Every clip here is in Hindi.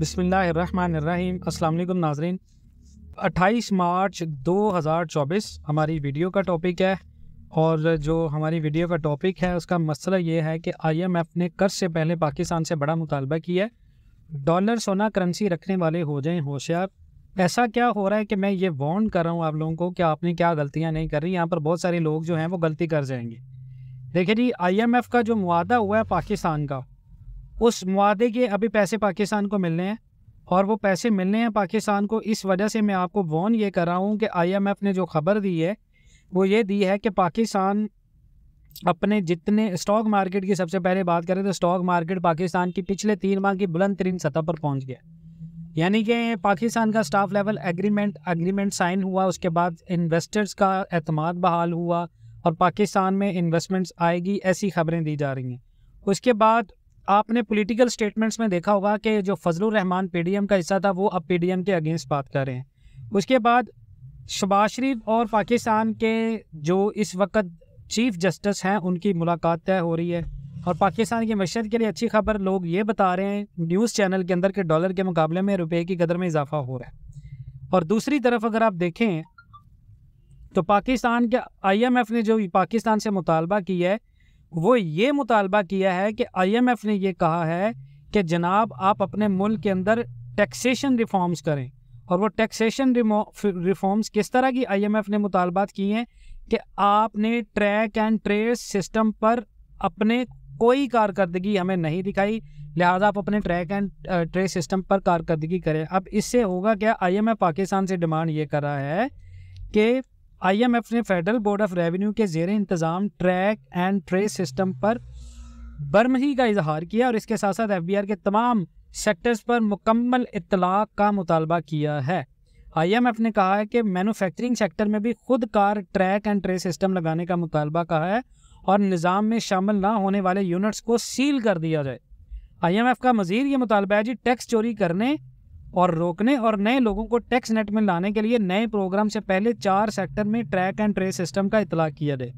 बिसमीम् अल्लाम नाजरीन 28 मार्च 2024 हमारी वीडियो का टॉपिक है और जो हमारी वीडियो का टॉपिक है उसका मसला ये है कि आईएमएफ ने कर्ज से पहले पाकिस्तान से बड़ा मुतालबा किया है डॉलर सोना करेंसी रखने वाले हो जाएं होशियार ऐसा क्या हो रहा है कि मैं ये वार्न कर रहा हूँ आप लोगों को कि आपने क्या गलतियाँ नहीं कर रही यहाँ पर बहुत सारे लोग जो हैं वो गलती कर जाएंगे देखिए जी आईएमएफ का जो मुआदा हुआ है पाकिस्तान का उस मादे के अभी पैसे पाकिस्तान को मिलने हैं और वो पैसे मिलने हैं पाकिस्तान को इस वजह से मैं आपको वॉन ये कर रहा हूँ कि आईएमएफ ने जो खबर दी है वो ये दी है कि पाकिस्तान अपने जितने स्टॉक मार्केट की सबसे पहले बात करें तो स्टॉक मार्केट पाकिस्तान की पिछले तीन माह की बुलंद तरीन सतह पर पहुँच गया यानी कि पाकिस्तान का staff level agreement agreement sign हुआ उसके बाद इन्वेस्टर्स का अतमाद बहाल हुआ और पाकिस्तान में इन्वेस्टमेंट्स आएगी ऐसी खबरें दी जा रही हैं उसके बाद आपने पॉलिटिकल स्टेटमेंट्स में देखा होगा कि जो फजलुर रहमान पीडीएम का हिस्सा था वो अब पीडीएम के अगेंस्ट बात कर रहे हैं उसके बाद शबाज शरीफ और पाकिस्तान के जो इस वक्त चीफ जस्टिस हैं उनकी मुलाकात तय हो रही है और पाकिस्तान की मशत के लिए अच्छी खबर लोग ये बता रहे हैं न्यूज़ चैनल के अंदर के डॉलर के मुकाबले में रुपये की कदर में इजाफा हो रहा है और दूसरी तरफ अगर आप देखें तो पाकिस्तान के आईएमएफ ने जो पाकिस्तान से मुतालबा किया है वो ये मुतालबा किया है कि आईएमएफ ने ये कहा है कि जनाब आप अपने मुल्क के अंदर टैक्सेशन रिफॉर्म्स करें और वो टैक्सेशन रिफॉर्म्स किस तरह की आईएमएफ ने मुतालबात की हैं कि आपने ट्रैक एंड ट्रेस सिस्टम पर अपने कोई कारकर्दगी हमें नहीं दिखाई लिहाजा आप अपने ट्रैक एंड ट्रेस सिस्टम पर कारकर्दगी करें अब इससे होगा क्या आई पाकिस्तान से डिमांड ये कर रहा है कि आईएमएफ ने फेडरल बोर्ड ऑफ रेवेन्यू के जेर इंतज़ाम ट्रैक एंड ट्रेस सिस्टम पर बरमही का इजहार किया और इसके साथ साथ एफ के तमाम सेक्टर्स पर मुकम्मल इतलाक का मुतालबा किया है आईएमएफ ने कहा है कि मैनुफेक्चरिंग सेक्टर में भी खुद कार ट्रैक एंड ट्रेस सिस्टम लगाने का मुतालबा कहा है और निज़ाम में शामिल ना होने वाले यूनिट्स को सील कर दिया जाए आईएमएफ का मजीद ये मुतालबा है जी टैक्स चोरी करने और रोकने और नए लोगों को टैक्स नेट में लाने के लिए नए प्रोग्राम से पहले चार सेक्टर में ट्रैक एंड ट्रेस सिस्टम का इतला किया जाए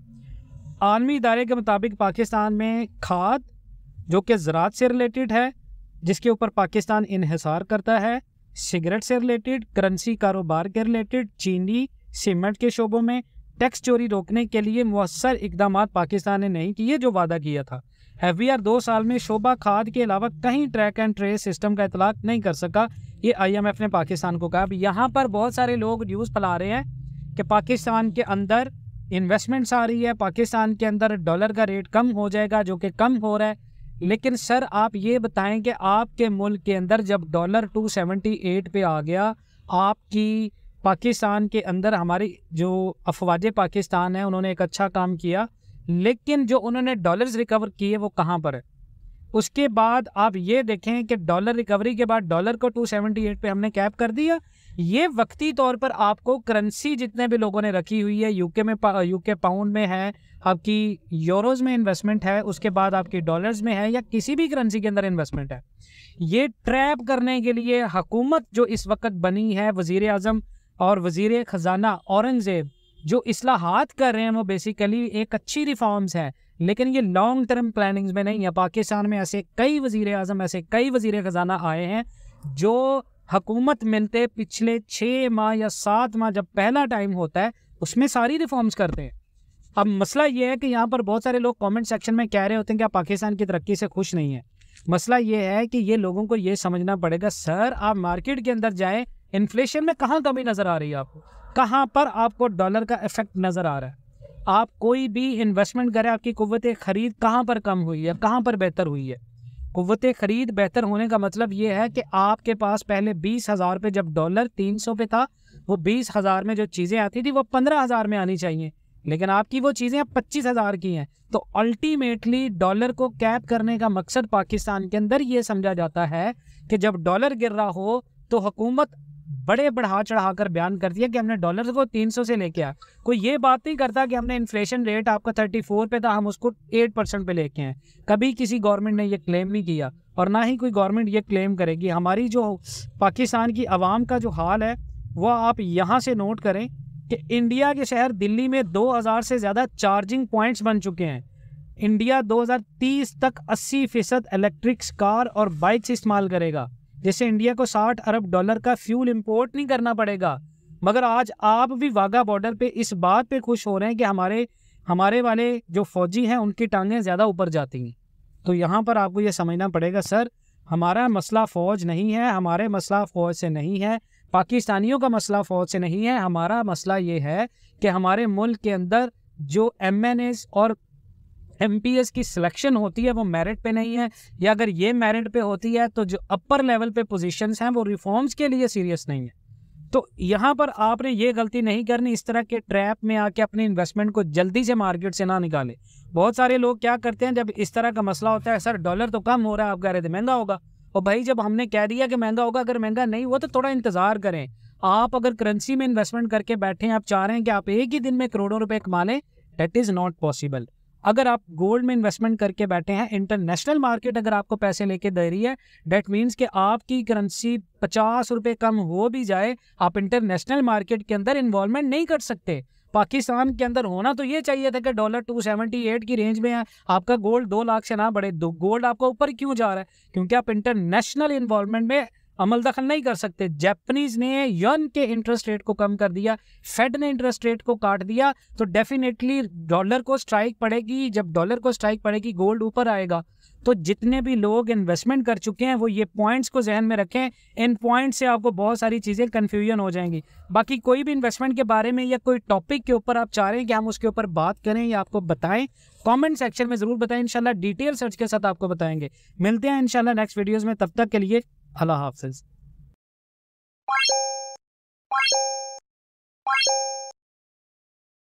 आलमी इदारे के मुताबिक पाकिस्तान में खाद जो कि ज़रात से रिलेटेड है जिसके ऊपर पाकिस्तान इहसार करता है सिगरेट से रिलेटेड करेंसी कारोबार के रिलेटेड चीनी सीमेंट के शोबों में टैक्स चोरी रोकने के लिए मवसर इकदाम पाकिस्तान ने नहीं किए जो वादा किया था एफ दो साल में शोबा खाद के अलावा कहीं ट्रैक एंड ट्रेस सिस्टम का इतलाक नहीं कर सका ये आईएमएफ ने पाकिस्तान को कहा अब यहाँ पर बहुत सारे लोग न्यूज़ फैला रहे हैं कि पाकिस्तान के अंदर इन्वेस्टमेंट्स आ रही है पाकिस्तान के अंदर डॉलर का रेट कम हो जाएगा जो कि कम हो रहा है लेकिन सर आप ये बताएं कि आपके मुल्क के अंदर जब डॉलर 278 पे आ गया आपकी पाकिस्तान के अंदर हमारी जो अफवाज पाकिस्तान है उन्होंने एक अच्छा काम किया लेकिन जो उन्होंने डॉलर्स रिकवर किए वो कहाँ पर है उसके बाद आप ये देखें कि डॉलर रिकवरी के बाद डॉलर को 278 पे हमने कैप कर दिया ये वक्ती तौर पर आपको करेंसी जितने भी लोगों ने रखी हुई है यूके में यूके पाउंड में है आपकी यूरोज़ में इन्वेस्टमेंट है उसके बाद आपकी डॉलर्स में है या किसी भी करेंसी के अंदर इन्वेस्टमेंट है ये ट्रैप करने के लिए हकूमत जो इस वक्त बनी है वज़ी अजम और वज़ी ख़जाना औरंगज़ेब जो असलाहत कर रहे हैं वो बेसिकली एक अच्छी रिफॉर्म्स हैं लेकिन ये लॉन्ग टर्म प्लानिंग्स में नहीं है पाकिस्तान में ऐसे कई वजी अजम ऐसे कई वजीर ख़जाना आए हैं जो हकूमत मिलते पिछले छः माह या सात माह जब पहला टाइम होता है उसमें सारी रिफॉर्म्स करते हैं अब मसला ये है कि यहाँ पर बहुत सारे लोग कमेंट सेक्शन में कह रहे होते हैं कि आप पाकिस्तान की तरक्की से खुश नहीं है मसला ये है कि ये लोगों को ये समझना पड़ेगा सर आप मार्केट के अंदर जाएं इन्फ्लेशन में कहाँ कमी नज़र आ रही है आपको कहाँ पर आपको डॉलर का इफेक्ट नज़र आ रहा है आप कोई भी इन्वेस्टमेंट करें आपकी कुत ख़रीद कहाँ पर कम हुई है कहाँ पर बेहतर हुई है कुत ख़रीद बेहतर होने का मतलब ये है कि आपके पास पहले बीस हज़ार पे जब डॉलर तीन सौ पे था वो बीस हज़ार में जो चीज़ें आती थी वो पंद्रह हज़ार में आनी चाहिए लेकिन आपकी वो चीज़ें अब पच्चीस हज़ार की हैं तो अल्टीमेटली डॉलर को कैप करने का मकसद पाकिस्तान के अंदर ये समझा जाता है कि जब डॉलर गिर रहा हो तो हुकूमत बड़े बढ़ा चढ़ा कर बयान कर दिया कि हमने डॉलर को 300 से लेके आया कोई ये बात नहीं करता कि हमने इन्फ्लेशन रेट आपका 34 पे था हम उसको 8 परसेंट पे लेके आए कभी किसी गवर्नमेंट ने ये क्लेम नहीं किया और ना ही कोई गवर्नमेंट ये क्लेम करेगी हमारी जो पाकिस्तान की आवाम का जो हाल है वह आप यहाँ से नोट करें कि इंडिया के शहर दिल्ली में दो से ज़्यादा चार्जिंग पॉइंट्स बन चुके हैं इंडिया 2030 तक 80 फीसद इलेक्ट्रिक्स कार और बाइक्स इस्तेमाल करेगा जैसे इंडिया को 60 अरब डॉलर का फ्यूल इंपोर्ट नहीं करना पड़ेगा मगर आज आप भी वाघा बॉर्डर पे इस बात पे खुश हो रहे हैं कि हमारे हमारे वाले जो फौजी हैं उनकी टांगें ज़्यादा ऊपर जाती हैं तो यहाँ पर आपको ये समझना पड़ेगा सर हमारा मसला फ़ौज नहीं है हमारे मसला फ़ौज से नहीं है पाकिस्तानियों का मसला फ़ौज से नहीं है हमारा मसला ये है कि हमारे मुल्क के अंदर जो एम और एम की सिलेक्शन होती है वो मेरिट पे नहीं है या अगर ये मेरिट पे होती है तो जो अपर लेवल पे पोजीशन हैं वो रिफॉर्म्स के लिए सीरियस नहीं है तो यहाँ पर आपने ये गलती नहीं करनी इस तरह के ट्रैप में आके अपने इन्वेस्टमेंट को जल्दी से मार्केट से ना निकाले बहुत सारे लोग क्या करते हैं जब इस तरह का मसला होता है सर डॉलर तो कम हो रहा है आप कह रहे थे महंगा होगा और भाई जब हमने कह दिया कि महंगा होगा अगर महंगा नहीं हुआ तो थोड़ा इंतज़ार करें आप अगर करेंसी में इन्वेस्टमेंट करके बैठे हैं आप चाह रहे हैं कि आप एक ही दिन में करोड़ों रुपए कमा लें डेट इज़ नॉट पॉसिबल अगर आप गोल्ड में इन्वेस्टमेंट करके बैठे हैं इंटरनेशनल मार्केट अगर आपको पैसे लेके दे रही है डेट मीन्स कि आपकी करेंसी पचास रुपये कम हो भी जाए आप इंटरनेशनल मार्केट के अंदर इन्वॉल्वमेंट नहीं कर सकते पाकिस्तान के अंदर होना तो ये चाहिए था कि डॉलर टू सेवेंटी एट की रेंज में है आपका गोल्ड दो लाख से ना बढ़े दो गोल्ड आपका ऊपर क्यों जा रहा है क्योंकि आप इंटरनेशनल इन्वॉल्वमेंट में अमल दखल नहीं कर सकते जैपनीज ने यन के इंटरेस्ट रेट को कम कर दिया फेड ने इंटरेस्ट रेट को काट दिया तो डेफिनेटली डॉलर को स्ट्राइक पड़ेगी जब डॉलर को स्ट्राइक पड़ेगी गोल्ड ऊपर आएगा तो जितने भी लोग इन्वेस्टमेंट कर चुके हैं वो ये पॉइंट्स को जहन में रखें इन पॉइंट से आपको बहुत सारी चीज़ें कन्फ्यूजन हो जाएंगी बाकी कोई भी इन्वेस्टमेंट के बारे में या कोई टॉपिक के ऊपर आप चाह रहे हैं कि हम उसके ऊपर बात करें या आपको बताएं कमेंट सेक्शन में ज़रूर बताएं इंशाल्लाह डिटेल सर्च के साथ आपको बताएंगे मिलते हैं इंशाल्लाह नेक्स्ट वीडियोज़ में तब तक के लिए अल्लाह हाफिज़